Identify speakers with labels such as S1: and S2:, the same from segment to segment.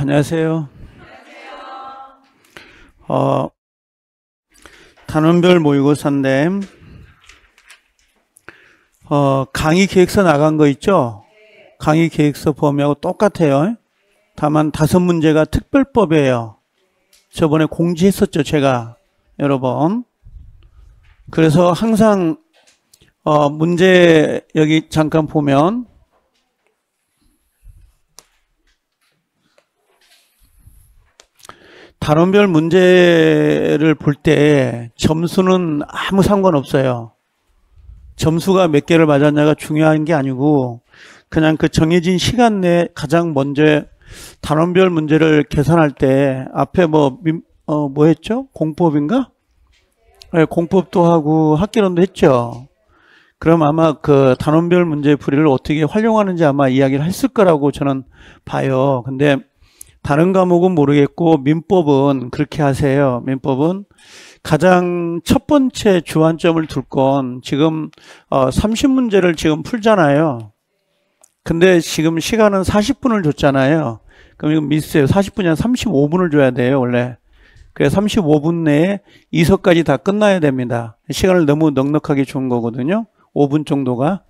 S1: 안녕하세요. 안녕하세요. 어, 단원별 모의고사인데, 어, 강의 계획서 나간 거 있죠? 네. 강의 계획서 범위하고 똑같아요. 다만 다섯 문제가 특별법이에요. 저번에 공지했었죠, 제가. 여러 번. 그래서 항상, 어, 문제 여기 잠깐 보면, 단원별 문제를 볼 때 점수는 아무 상관없어요. 점수가 몇 개를 맞았냐가 중요한 게 아니고 그냥 그 정해진 시간 내에 가장 먼저 단원별 문제를 계산할 때 앞에 뭐, 어, 뭐 했죠? 공법인가? 네, 공법도 하고 학기론도 했죠. 그럼 아마 그 단원별 문제 풀이를 어떻게 활용하는지 아마 이야기를 했을 거라고 저는 봐요. 근데 다른 과목은 모르겠고 민법은 그렇게 하세요. 민법은 가장 첫 번째 주안점을 둘 건 지금 어 30문제를 지금 풀잖아요. 근데 지금 시간은 40분을 줬잖아요. 그럼 이건 미스예요. 40분이 아니라 35분을 줘야 돼요, 원래. 그래서 35분 내에 이석까지다 끝나야 됩니다. 시간을 너무 넉넉하게 준 거거든요. 5분 정도가.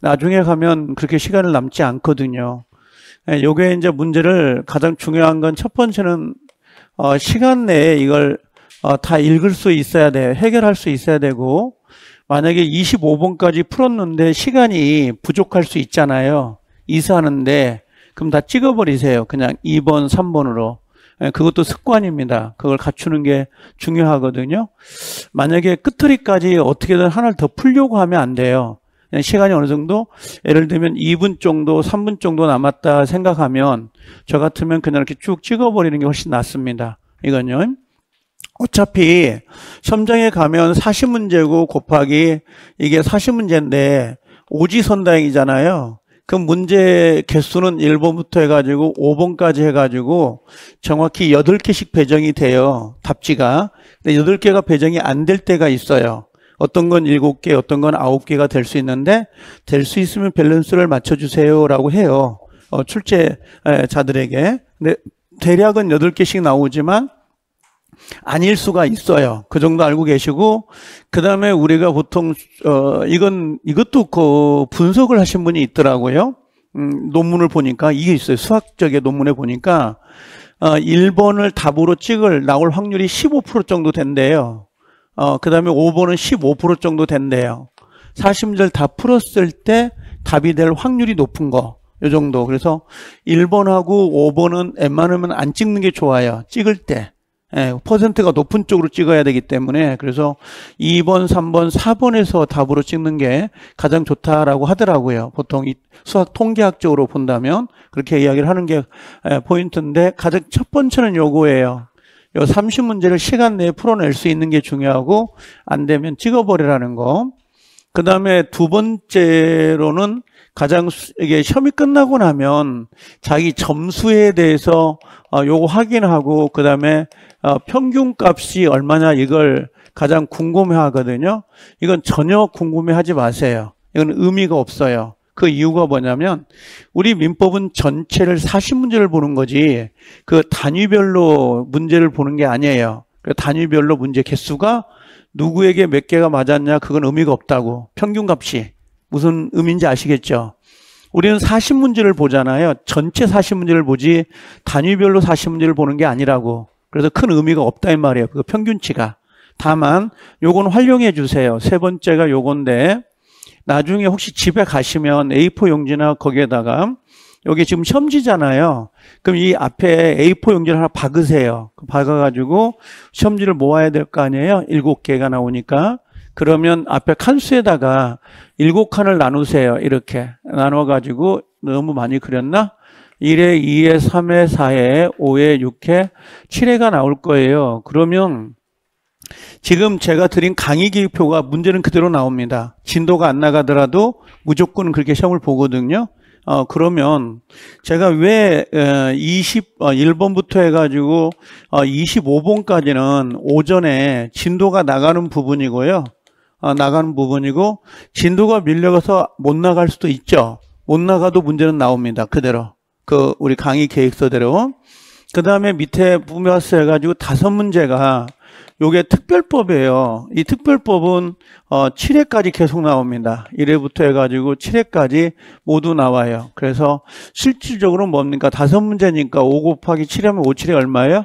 S1: 나중에 가면 그렇게 시간을 남지 않거든요. 예, 요게 이제 문제를 가장 중요한 건 첫 번째는 어, 시간 내에 이걸 어, 다 읽을 수 있어야 돼. 해결할 수 있어야 되고 만약에 25번까지 풀었는데 시간이 부족할 수 있잖아요. 이사하는데 그럼 다 찍어버리세요. 그냥 2번, 3번으로. 예, 그것도 습관입니다. 그걸 갖추는 게 중요하거든요. 만약에 끝트리까지 어떻게든 하나를 더 풀려고 하면 안 돼요. 시간이 어느 정도 예를 들면 2분 정도 3분 정도 남았다 생각하면 저 같으면 그냥 이렇게 쭉 찍어버리는 게 훨씬 낫습니다. 이건요. 어차피 섬험장에 가면 40문제고 곱하기 이게 40문제인데 오지선다행이잖아요. 그 문제 개수는 1번부터 해가지고 5번까지 해가지고 정확히 8개씩 배정이 돼요. 답지가. 근데 8개가 배정이 안 될 때가 있어요. 어떤 건 일곱 개 어떤 건 아홉 개가될 수 있는데 될 수 있으면 밸런스를 맞춰주세요라고 해요. 어, 출제자들에게. 근데 대략은 여덟 개씩 나오지만 아닐 수가 있어요. 그 정도 알고 계시고 그다음에 우리가 보통 어 이건 이것도 그 분석을 하신 분이 있더라고요. 음, 논문을 보니까 이게 있어요. 수학적의 논문에 보니까 어 1번을 답으로 찍을 나올 확률이 15% 정도 된대요. 어, 그 다음에 5번은 15% 정도 된대요. 사십 문제를다 풀었을 때 답이 될 확률이 높은 거. 요 정도. 그래서 1번하고 5번은 웬만하면 안 찍는 게 좋아요. 찍을 때. 예, 퍼센트가 높은 쪽으로 찍어야 되기 때문에 그래서 2번, 3번, 4번에서 답으로 찍는 게 가장 좋다라고 하더라고요. 보통 이 수학 통계학적으로 본다면 그렇게 이야기를 하는 게 예, 포인트인데 가장 첫 번째는 요거예요. 요 30문제를 시간 내에 풀어낼 수 있는 게 중요하고 안 되면 찍어버리라는 거. 그 다음에 두 번째로는 가장 이게 시험이 끝나고 나면 자기 점수에 대해서 어, 요거 확인하고 그 다음에 어, 평균값이 얼마냐 이걸 가장 궁금해 하거든요. 이건 전혀 궁금해 하지 마세요. 이건 의미가 없어요. 그 이유가 뭐냐면 우리 민법은 전체를 사실 문제를 보는 거지 그 단위별로 문제를 보는 게 아니에요. 그 단위별로 문제 개수가 누구에게 몇 개가 맞았냐 그건 의미가 없다고 평균값이 무슨 의미인지 아시겠죠? 우리는 사실 문제를 보잖아요. 전체 사실 문제를 보지 단위별로 사실 문제를 보는 게 아니라고. 그래서 큰 의미가 없다 이 말이에요. 그 평균치가. 다만 요건 활용해 주세요. 세 번째가 요건데 나중에 혹시 집에 가시면 A4 용지나 거기에다가 여기 지금 첨지잖아요. 그럼 이 앞에 A4 용지를 하나 박으세요. 박아가지고 첨지를 모아야 될 거 아니에요? 일곱 개가 나오니까. 그러면 앞에 칸수에다가 일곱 칸을 나누세요. 이렇게. 나눠가지고 너무 많이 그렸나? 1회, 2회, 3회, 4회, 5회, 6회, 7회가 나올 거예요. 그러면 지금 제가 드린 강의 기표가 문제는 그대로 나옵니다. 진도가 안 나가더라도 무조건 그렇게 시험을 보거든요. 어, 그러면 제가 왜 21번부터 어, 0 해가지고 25번까지는 어, 오전에 진도가 나가는 부분이고요. 어, 나가는 부분이고 진도가 밀려가서 못 나갈 수도 있죠. 못 나가도 문제는 나옵니다. 그대로. 그 우리 강의 계획서대로. 그 다음에 밑에 부메스 해가지고 다섯 문제가 요게 특별법이에요. 이 특별법은 어 7회까지 계속 나옵니다. 1회부터 해가지고 7회까지 모두 나와요. 그래서 실질적으로 뭡니까? 다섯 문제니까 5 곱하기 7회면 5, 7회 얼마예요?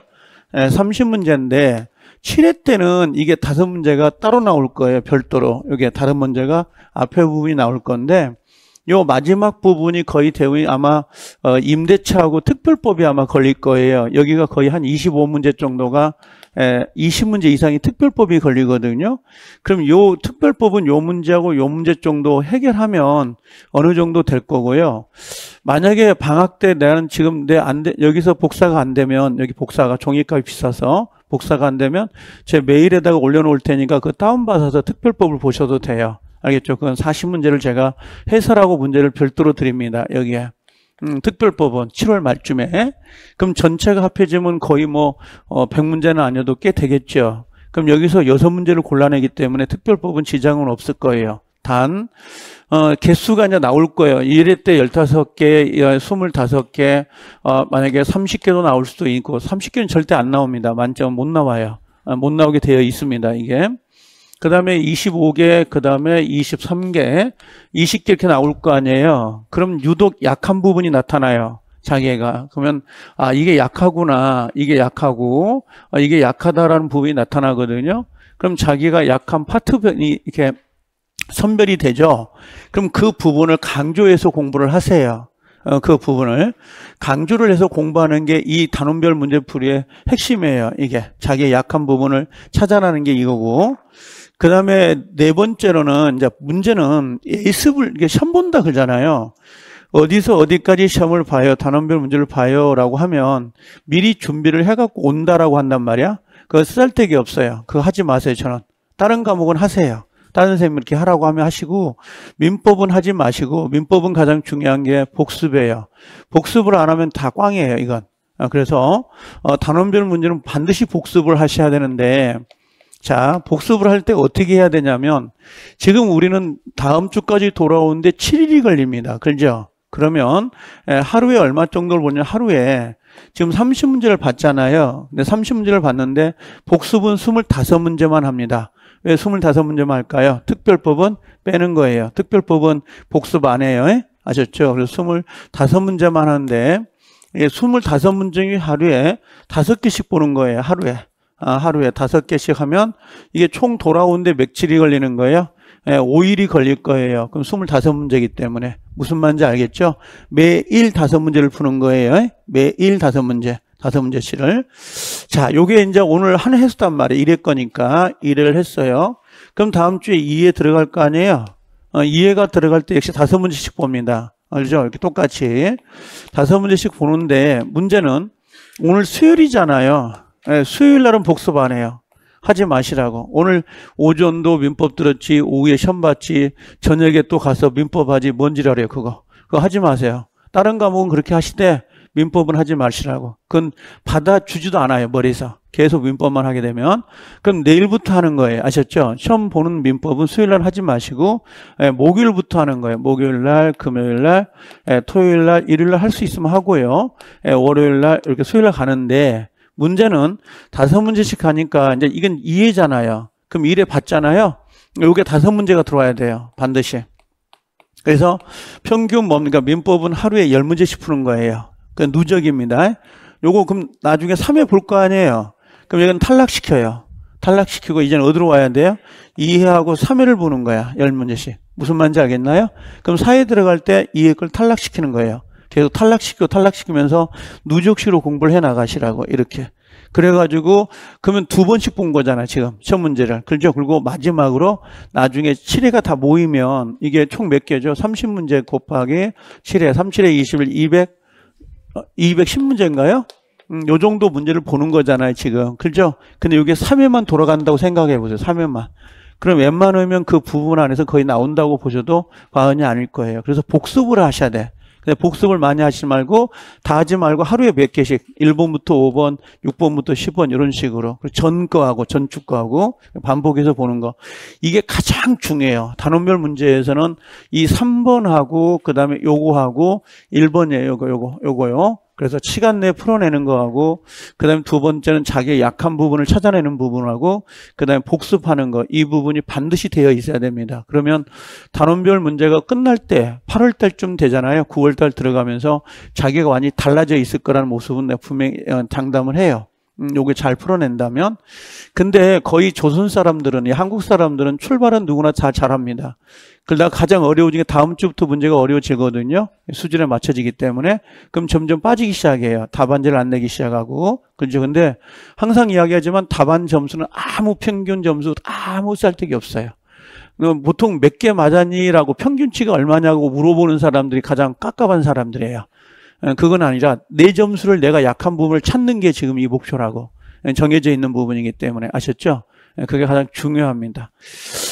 S1: 네, 예, 30문제인데 7회 때는 이게 다섯 문제가 따로 나올 거예요. 별도로. 이게 다른 문제가 앞에 부분이 나올 건데 요 마지막 부분이 거의 대부분 아마 어, 임대차하고 특별법이 아마 걸릴 거예요. 여기가 거의 한 25문제 정도가 20문제 이상이 특별법이 걸리거든요. 그럼 요 특별법은 요 문제하고 요 문제 정도 해결하면 어느 정도 될 거고요. 만약에 방학 때 나는 지금 내 안 돼, 여기서 복사가 안 되면 여기 복사가 종이값이 비싸서 복사가 안 되면 제 메일에다가 올려놓을 테니까 그 다운받아서 특별법을 보셔도 돼요. 알겠죠? 그건 40문제를 제가 해설하고 문제를 별도로 드립니다. 여기에. 음, 특별법원 7월 말쯤에 그럼 전체가 합해지면 거의 뭐 어, 100문제는 아니어도 꽤 되겠죠. 그럼 여기서 여섯 문제를 골라내기 때문에 특별법은 지장은 없을 거예요. 단 어, 개수가 이제 나올 거예요. 1회 때 15개, 25개, 어, 만약에 30개도 나올 수도 있고 30개는 절대 안 나옵니다. 만점 못 나와요. 아, 못 나오게 되어 있습니다. 이게. 그 다음에 25개, 그 다음에 23개, 20개 이렇게 나올 거 아니에요. 그럼 유독 약한 부분이 나타나요. 자기가 그러면 아 이게 약하구나 이게 약하고 아, 이게 약하다라는 부분이 나타나거든요 그럼 자기가 약한 파트변이 이렇게 선별이 되죠 그럼 그 부분을 강조해서 공부를 하세요 어, 그 부분을 강조를 해서 공부하는 게 이 단원별 문제풀이의 핵심이에요 이게 자기의 약한 부분을 찾아내는 게 이거고 그 다음에 네 번째로는 이제 문제는 예습을 이게 시험 본다 그러잖아요. 어디서 어디까지 시험을 봐요. 단원별 문제를 봐요라고 하면 미리 준비를 해갖고 온다라고 한단 말이야. 그거 쓰잘데기 없어요. 그거 하지 마세요. 저는 다른 과목은 하세요. 다른 선생님 이렇게 하라고 하면 하시고 민법은 하지 마시고 민법은 가장 중요한 게 복습이에요. 복습을 안 하면 다 꽝이에요. 이건. 아, 그래서 어, 단원별 문제는 반드시 복습을 하셔야 되는데 자, 복습을 할 때 어떻게 해야 되냐면 지금 우리는 다음 주까지 돌아오는데 7일이 걸립니다. 그렇죠? 그러면 예, 하루에 얼마 정도를 보냐 하루에 지금 30문제를 봤잖아요. 근데 30문제를 봤는데 복습은 25문제만 합니다. 왜 25문제만 할까요? 특별법은 빼는 거예요. 특별법은 복습 안 해요. 예? 아셨죠? 그래서 25문제만 하는데 25문제 하루에 5개씩 보는 거예요. 하루에. 아, 하루에 다섯 개씩 하면 이게 총 돌아오는데 며칠이 걸리는 거예요? 예, 5일이 걸릴 거예요. 그럼 25문제이기 때문에 무슨 말인지 알겠죠? 매일 다섯 문제를 푸는 거예요. 예? 매일 다섯 문제. 다섯 문제씩을. 자, 요게 이제 오늘 한 횟수단 말이에요. 1회 거니까 1회를 했어요. 그럼 다음 주에 2회 들어갈 거 아니에요? 어, 2회가 들어갈 때 역시 다섯 문제씩 봅니다. 알죠? 이렇게 똑같이. 다섯 문제씩 보는데 문제는 오늘 수요일이잖아요. 예, 수요일 날은 복습 안 해요. 하지 마시라고. 오늘 오전도 민법 들었지, 오후에 시험 봤지, 저녁에 또 가서 민법 하지, 뭔지라래요, 그 그거. 그거 하지 마세요. 다른 과목은 그렇게 하시되, 민법은 하지 마시라고. 그건 받아주지도 않아요, 머리에서. 계속 민법만 하게 되면. 그럼 내일부터 하는 거예요. 아셨죠? 시험 보는 민법은 수요일 날 하지 마시고, 예, 목요일부터 하는 거예요. 목요일 날, 금요일 날, 예, 토요일 날, 일요일 날 할 수 있으면 하고요. 예, 월요일 날, 이렇게 수요일 날 가는데, 문제는 다섯 문제씩 하니까 이제 이건 2회잖아요. 그럼 이래 봤잖아요. 요게 다섯 문제가 들어와야 돼요. 반드시. 그래서 평균 뭡니까? 뭐, 그러니까 민법은 하루에 열문제씩 푸는 거예요. 그 누적입니다. 요거 그럼 나중에 3회 볼 거 아니에요. 그럼 이건 탈락시켜요. 탈락시키고 이제는 어디로 와야 돼요? 이해하고 3회를 보는 거야. 열문제씩 무슨 말인지 알겠나요? 그럼 4회 들어갈 때 2회 걸 탈락시키는 거예요. 계속 탈락시키고 탈락시키면서 누적식으로 공부를 해 나가시라고 이렇게 그래가지고 그러면 두 번씩 본 거잖아 지금 첫 문제를 그렇죠 그리고 마지막으로 나중에 7회가 다 모이면 이게 총 몇 개죠 30문제 곱하기 7회 37회 21 200 210문제인가요? 음, 요 정도 문제를 보는 거잖아요 지금 그렇죠 근데 이게 3회만 돌아간다고 생각해 보세요 3회만 그럼 웬만하면 그 부분 안에서 거의 나온다고 보셔도 과언이 아닐 거예요 그래서 복습을 하셔야 돼 그냥 복습을 많이 하지 말고 다 하지 말고 하루에 몇 개씩 1번부터 5번, 6번부터 10번 이런 식으로 전 거하고 전축 거하고 반복해서 보는 거 이게 가장 중요해요. 단원별 문제에서는 이 3번하고 그다음에 요거하고 1번이에요. 요거 요거 요거요. 그래서 시간 내에 풀어내는 거하고 그다음에 두 번째는 자기의 약한 부분을 찾아내는 부분하고 그다음에 복습하는 거 이 부분이 반드시 되어 있어야 됩니다. 그러면 단원별 문제가 끝날 때 8월 달쯤 되잖아요. 9월 달 들어가면서 자기가 완전히 달라져 있을 거라는 모습은 내가 분명히 어, 장담을 해요. 음, 요게 잘 풀어낸다면 근데 거의 조선 사람들은 한국 사람들은 출발은 누구나 다 잘합니다. 그러다 가장 어려워진 게 다음 주부터 문제가 어려워지거든요. 수준에 맞춰지기 때문에 그럼 점점 빠지기 시작해요. 답안지를 안 내기 시작하고 그죠? 근데 항상 이야기하지만 답안 점수는 아무 평균 점수 아무 쌀데기 없어요. 그 보통 몇 개 맞았니라고 평균치가 얼마냐고 물어보는 사람들이 가장 깝깝한 사람들이에요. 그건 아니라 내 점수를 내가 약한 부분을 찾는 게 지금 이 목표라고 정해져 있는 부분이기 때문에 아셨죠? 예, 그게 가장 중요합니다.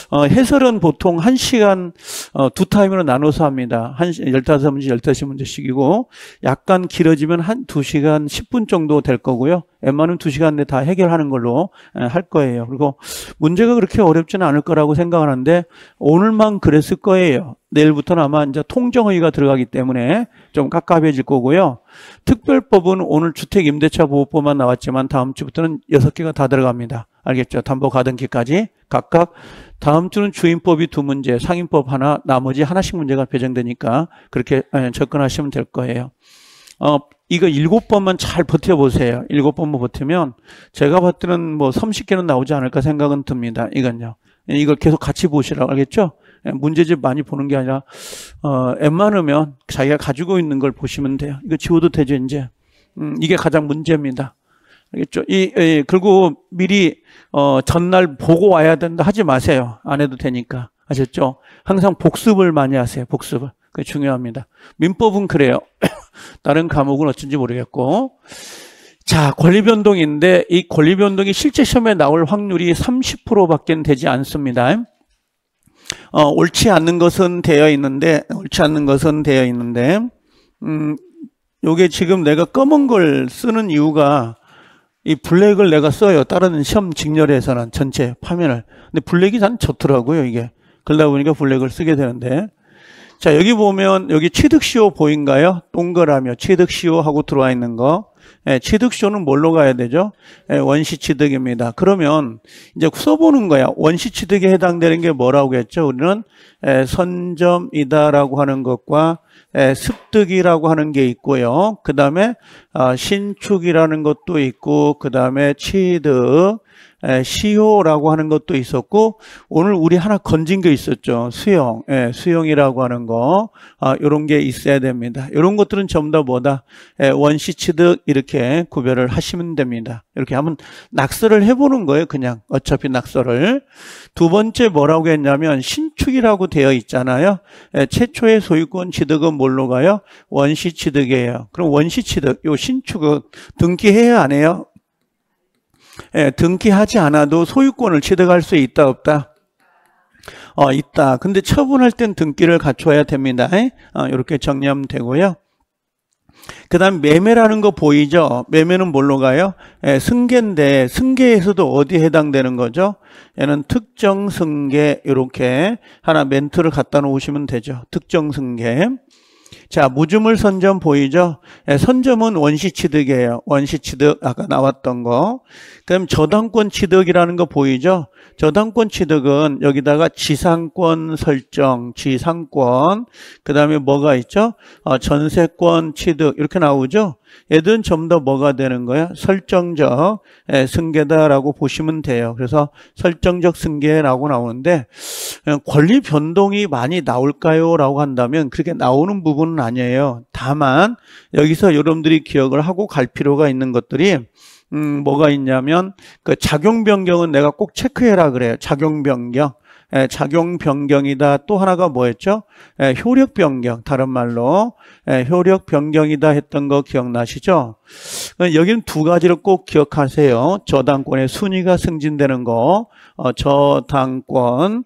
S1: 어, 해설은 보통 1시간 어, 두 타임으로 나눠서 합니다. 한 15문제, 15문제씩이고 약간 길어지면 한 2시간 10분 정도 될 거고요. 웬만하면 2시간 내에 다 해결하는 걸로 에, 예, 할 거예요. 그리고 문제가 그렇게 어렵지는 않을 거라고 생각하는데 오늘만 그랬을 거예요. 내일부터는 아마 이제 통정의가 들어가기 때문에 좀 깝깝해질 거고요. 특별법은 오늘 주택임대차 보호법만 나왔지만 다음 주부터는 6개가 다 들어갑니다. 알겠죠? 담보 가등기까지 각각 다음 주는 주임법이 두 문제, 상임법 하나, 나머지 하나씩 문제가 배정되니까 그렇게 예, 접근하시면 될 거예요. 어, 이거 일곱 번만 잘 버텨보세요. 일곱 번만 버티면 제가 봤더는 뭐 30개는 나오지 않을까 생각은 듭니다. 이건요. 이걸 계속 같이 보시라고 알겠죠? 예, 문제집 많이 보는 게 아니라 어, 웬만하면 자기가 가지고 있는 걸 보시면 돼요. 이거 지워도 되죠, 이제. 음, 이게 가장 문제입니다. 알겠죠? 이, 이 그리고 미리 어, 전날 보고 와야 된다 하지 마세요. 안 해도 되니까. 아셨죠? 항상 복습을 많이 하세요. 복습을. 그게 중요합니다. 민법은 그래요. 다른 과목은 어쩐지 모르겠고. 자, 권리변동인데 이 권리변동이 실제 시험에 나올 확률이 30%밖에 되지 않습니다. 어, 옳지 않는 것은 되어 있는데 옳지 않는 것은 되어 있는데 음, 요게 지금 내가 검은 걸 쓰는 이유가 이 블랙을 내가 써요. 다른 시험 직렬에서는 전체 화면을. 근데 블랙이 참 좋더라고요, 이게. 그러다 보니까 블랙을 쓰게 되는데. 자, 여기 보면 여기 취득시효 보인가요? 동그라며 취득시효 하고 들어와 있는 거. 예, 취득쇼는 뭘로 가야 되죠? 예, 원시취득입니다. 그러면 이제 써보는 거야. 원시취득에 해당되는 게 뭐라고 했죠? 우리는 예, 선점이다라고 하는 것과 예, 습득이라고 하는 게 있고요. 그 다음에 아, 신축이라는 것도 있고 그 다음에 취득 시효라고 하는 것도 있었고 오늘 우리 하나 건진 게 있었죠. 수용, 예, 수용이라고 하는 거 아, 이런 게 있어야 됩니다. 이런 것들은 전부 다 뭐다 예, 원시 취득 이렇게 구별을 하시면 됩니다. 이렇게 하면 낙서를 해보는 거예요. 그냥 어차피 낙서를 두 번째 뭐라고 했냐면 신축이라고 되어 있잖아요. 예, 최초의 소유권 취득은 뭘로 가요? 원시 취득이에요. 그럼 원시 취득, 요 신축은 등기해야 안 해요? 예, 등기하지 않아도 소유권을 취득할 수 있다 없다? 어, 있다. 근데 처분할 땐 등기를 갖춰야 됩니다. 이렇게 예? 어, 정리하면 되고요. 그 다음 매매라는 거 보이죠? 매매는 뭘로 가요? 예, 승계인데 승계에서도 어디에 해당되는 거죠? 얘는 특정 승계 이렇게 하나 멘트를 갖다 놓으시면 되죠. 특정 승계 자 무주물 선점 보이죠? 예, 선점은 원시취득이에요. 원시취득 아까 나왔던 거 그럼 저당권 취득이라는 거 보이죠? 저당권 취득은 여기다가 지상권 설정, 지상권, 그 다음에 뭐가 있죠? 어, 전세권 취득 이렇게 나오죠? 얘들은 좀 더 뭐가 되는 거야? 설정적 예, 승계다라고 보시면 돼요. 그래서 설정적 승계라고 나오는데 예, 권리 변동이 많이 나올까요? 라고 한다면 그렇게 나오는 부분은 아니에요. 다만 여기서 여러분들이 기억을 하고 갈 필요가 있는 것들이 음, 뭐가 있냐면 그 작용 변경은 내가 꼭 체크해라 그래요. 작용 변경. 에, 예, 작용 변경이다. 또 하나가 뭐였죠? 에, 예, 효력 변경. 다른 말로 에, 예, 효력 변경이다 했던 거 기억나시죠? 그 여기는 두 가지를 꼭 기억하세요. 저당권의 순위가 승진되는 거, 어, 저당권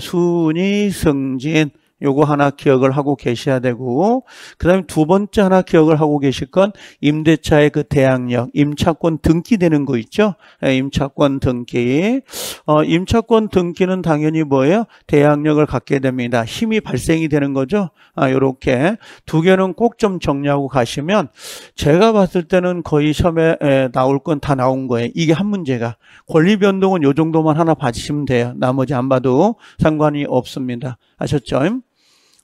S1: 순위 승진. 요거 하나 기억을 하고 계셔야 되고 그다음에 두 번째 하나 기억을 하고 계실 건 임대차의 그 대항력 임차권 등기되는 거 있죠 예, 임차권 등기 어, 임차권 등기는 당연히 뭐예요 대항력을 갖게 됩니다 힘이 발생이 되는 거죠 아 요렇게 두 개는 꼭 좀 정리하고 가시면 제가 봤을 때는 거의 처음에 에, 나올 건 다 나온 거예요 이게 한 문제가 권리 변동은 요 정도만 하나 봐주시면 돼요 나머지 안 봐도 상관이 없습니다 아셨죠?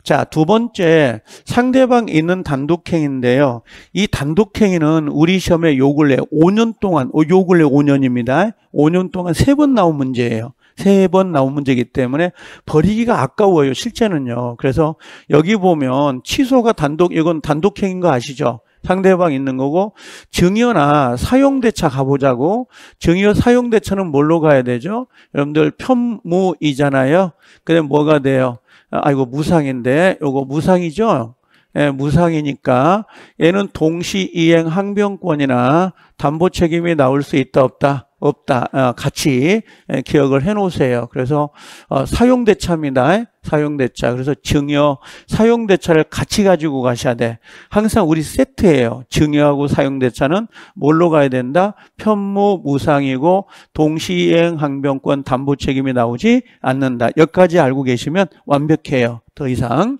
S1: 자, 두 번째 상대방 있는 단독행인데요. 이 단독행위는 우리 시험에 요 근래 5년 동안, 어, 요 근래 5년입니다. 5년 동안 세 번 나온 문제예요. 세 번 나온 문제이기 때문에 버리기가 아까워요. 실제는요. 그래서 여기 보면 취소가 단독, 이건 단독행인 거 아시죠? 상대방 있는 거고 증여나 사용대차 가보자고 증여 사용대차는 뭘로 가야 되죠? 여러분들 편무이잖아요. 그럼 뭐가 돼요? 아, 아이고 무상인데 요거 무상이죠. 예, 무상이니까 얘는 동시 이행 항변권이나 담보 책임이 나올 수 있다 없다. 없다. 어, 같이 기억을 해 놓으세요. 그래서 어, 사용대차입니다. 사용대차. 그래서 증여, 사용대차를 같이 가지고 가셔야 돼. 항상 우리 세트예요. 증여하고 사용대차는 뭘로 가야 된다? 편무 무상이고 동시행 항변권 담보 책임이 나오지 않는다. 여기까지 알고 계시면 완벽해요. 더 이상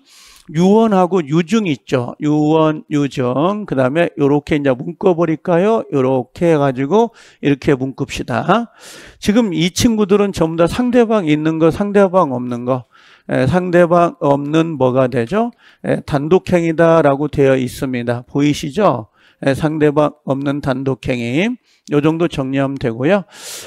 S1: 유언하고 유증 있죠. 유언, 유증. 그 다음에 이렇게 이제 묶어버릴까요? 이렇게 해가지고 이렇게 묶읍시다. 지금 이 친구들은 전부 다 상대방 있는 거, 상대방 없는 거. 에, 예, 상대방 없는 뭐가 되죠? 에, 예, 단독행위다라고 되어 있습니다. 보이시죠? 에, 예, 상대방 없는 단독행위. 요 정도 정리하면 되고요.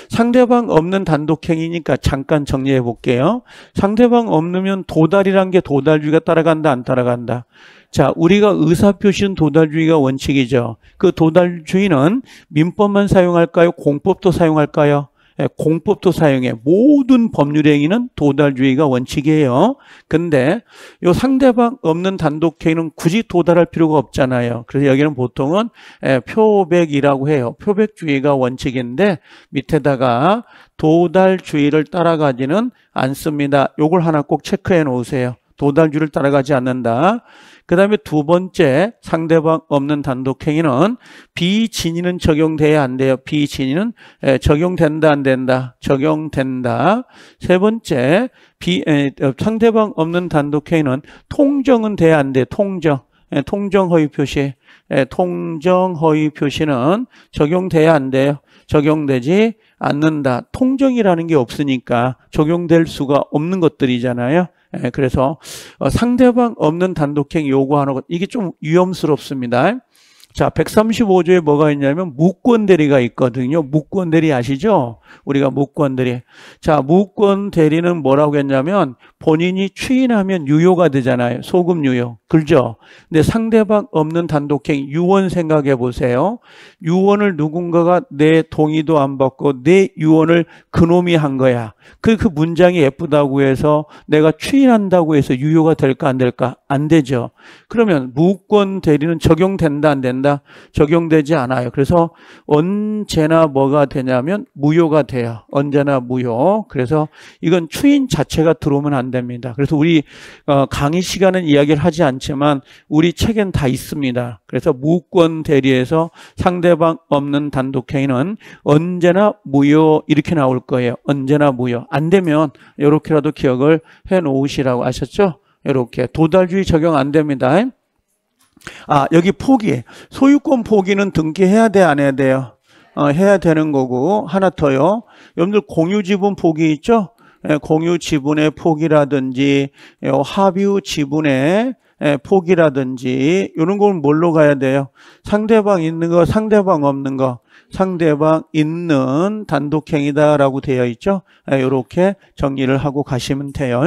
S1: 상대방 없는 단독행위니까 잠깐 정리해 볼게요. 상대방 없으면 도달이란 게 도달주의가 따라간다 안 따라간다. 자, 우리가 의사표시는 도달주의가 원칙이죠. 그 도달주의는 민법만 사용할까요? 공법도 사용할까요? 예, 공법도 사용해. 모든 법률 행위는 도달주의가 원칙이에요. 근데 이 상대방 없는 단독행위는 굳이 도달할 필요가 없잖아요. 그래서 여기는 보통은 예, 표백이라고 해요. 표백주의가 원칙인데 밑에다가 도달주의를 따라가지는 않습니다. 요걸 하나 꼭 체크해 놓으세요. 도달주를 따라가지 않는다. 그 다음에 두 번째 상대방 없는 단독행위는 비진위는 적용돼야 안 돼요. 비진위는 예, 적용된다 안 된다. 적용된다. 세 번째 비, 에, 어, 상대방 없는 단독행위는 통정은 돼야 안 돼. 통정. 에, 예, 통정허위 표시. 에, 예, 통정허위 표시는 적용돼야 안 돼요. 적용되지 않는다. 통정이라는 게 없으니까 적용될 수가 없는 것들이잖아요. 예, 그래서 어, 상대방 없는 단독행 요구하는 것 이게 좀 위험스럽습니다. 자, 135조에 뭐가 있냐면 무권대리가 있거든요. 무권대리 아시죠? 우리가 무권대리. 자, 무권대리는 뭐라고 했냐면 본인이 추인하면 유효가 되잖아요. 소급 유효. 그죠? 근데 상대방 없는 단독행 유언 생각해 보세요. 유언을 누군가가 내 동의도 안 받고 내 유언을 그놈이 한 거야. 그, 그 문장이 예쁘다고 해서 내가 추인한다고 해서 유효가 될까 안 될까? 안 되죠. 그러면 무권대리는 적용된다 안 된다? 된다? 적용되지 않아요. 그래서 언제나 뭐가 되냐면 무효가 돼요. 언제나 무효. 그래서 이건 추인 자체가 들어오면 안 됩니다. 그래서 우리 어, 강의 시간은 이야기를 하지 않지만 우리 책엔 다 있습니다. 그래서 무권 대리에서 상대방 없는 단독행위는 언제나 무효 이렇게 나올 거예요. 언제나 무효. 안 되면 이렇게라도 기억을 해 놓으시라고 아셨죠? 이렇게 도달주의 적용 안 됩니다. 아, 여기 포기. 소유권 포기는 등기해야 돼, 안 해야 돼요? 어, 해야 되는 거고. 하나 더요. 여러분들 공유 지분 포기 있죠? 예, 공유 지분의 포기라든지, 예, 합유 지분의 예, 포기라든지, 이런 건 뭘로 가야 돼요? 상대방 있는 거, 상대방 없는 거, 상대방 있는 단독행위다라고 되어 있죠? 이렇게 정리를 하고 가시면 돼요.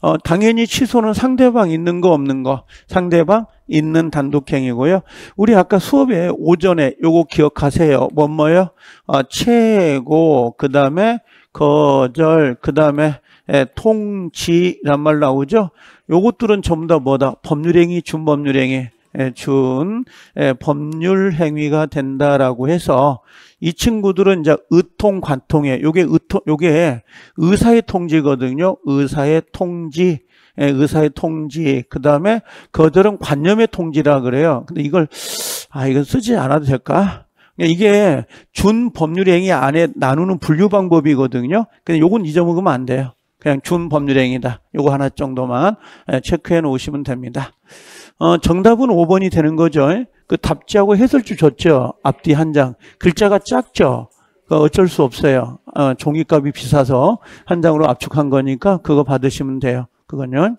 S1: 어, 당연히 취소는 상대방 있는 거 없는 거 상대방 있는 단독행이고요 우리 아까 수업에 오전에 요거 기억하세요. 뭐 뭐요? 아, 최고 그 다음에 거절 그 다음에 예, 통치란 말 나오죠. 요것들은 전부 다 뭐다? 법률행위, 준법률행위. 준 예, 예, 법률 행위가 된다라고 해서 이 친구들은 이제 의통 관통에 요게 의통 요게 의사의 통지거든요. 의사의 통지 예, 의사의 통지 그다음에 그들은 관념의 통지라 그래요. 근데 이걸 아 이건 쓰지 않아도 될까? 그러니까 이게 준 법률 행위 안에 나누는 분류 방법이거든요. 근데 요건 잊어먹으면 안 돼요. 그냥 준법률행위다. 요거 하나 정도만 예, 체크해 놓으시면 됩니다. 어, 정답은 5번이 되는 거죠. 그 답지하고 해설주 줬죠. 앞뒤 한 장. 글자가 작죠. 그 어쩔 수 없어요. 어, 종이값이 비싸서 한 장으로 압축한 거니까 그거 받으시면 돼요. 그거는